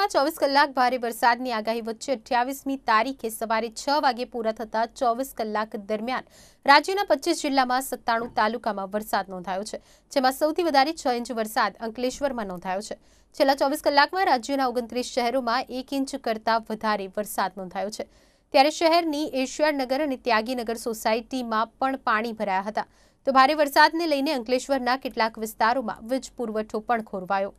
જિલ્લામાં ચોવીસ કલાક ભારે વરસાદની આગાહી વચ્ચે અઠ્યાવીસમી તારીખે સવારે છ વાગે પૂરા થતા ચોવીસ કલાક દરમિયાન રાજ્યના પચીસ જિલ્લામાં સત્તાણું તાલુકામાં વરસાદ નોંધાયો છે જેમાં સૌથી વધારે છ ઇંચ વરસાદ અંકલેશ્વરમાં નોંધાયો છે છેલ્લા ચોવીસ કલાકમાં રાજ્યના ઓગણત્રીસ શહેરોમાં એક ઇંચ કરતાં વધારે વરસાદ નોંધાયો છે ત્યારે શહેરની એશિયાનગર અને ત્યાગીનગર સોસાયટીમાં પણ પાણી ભરાયા હતા તો ભારે વરસાદને લઈને અંકલેશ્વરના કેટલાક વિસ્તારોમાં વીજ પુરવઠો પણ ખોરવાયો